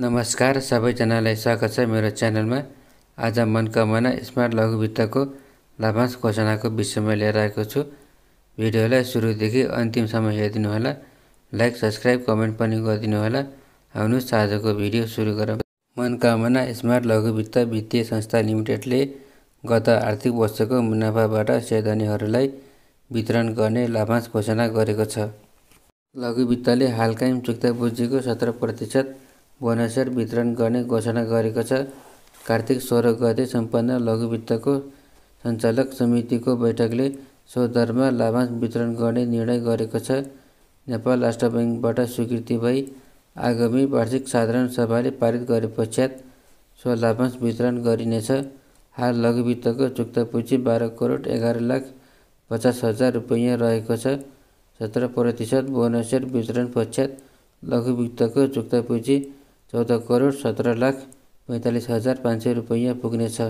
नमस्कार सबैजनालाई स्वागत छ मेरो च्यानलमा आज मनकामना स्मार्ट लघुवित्तको लाभांश घोषणाको विषयमा लिएर आएको छु भिडियोलाई सुरुदेखि अन्तिमसम्म हेरिदिनु होला लाइक सब्सक्राइब कमेन्ट पनि गरिदिनु होला आउनुहोस् आजको भिडियो सुरु गरौँ मनकामना स्मार्ट लघुवित्त वित्तीय संस्था लिमिटेडले गत आर्थिक वर्षको मुनाफाबाट सेधनीहरूलाई वितरण गर्ने लाभांश घोषणा गरेको छ लघुवित्तले हालकाइम चुक्ता बुझेको सत्र प्रतिशत बोनसहरू वितरण गर्ने घोषणा गरेको छ कार्तिक सोह्र गते सम्पन्न लघुवित्तको सञ्चालक समितिको बैठकले सो दरमा लाभांश वितरण गर्ने निर्णय गरेको छ नेपाल राष्ट्र ब्याङ्कबाट स्वीकृति भई आगामी वार्षिक साधारण सभाले पारित गरे पश्चात सो लाभांश वितरण गरिनेछ हाल लघुवित्तको चुक्ता पुँजी बाह्र करोड एघार लाख पचास हजार रुपियाँ रहेको छ सत्र प्रतिशत बोनसेट वितरण पश्चात लघुवित्तको चुक्ता पुँजी चौध करोड सत्र लाख पैँतालिस हजार पाँच सय रुपैयाँ पुग्नेछ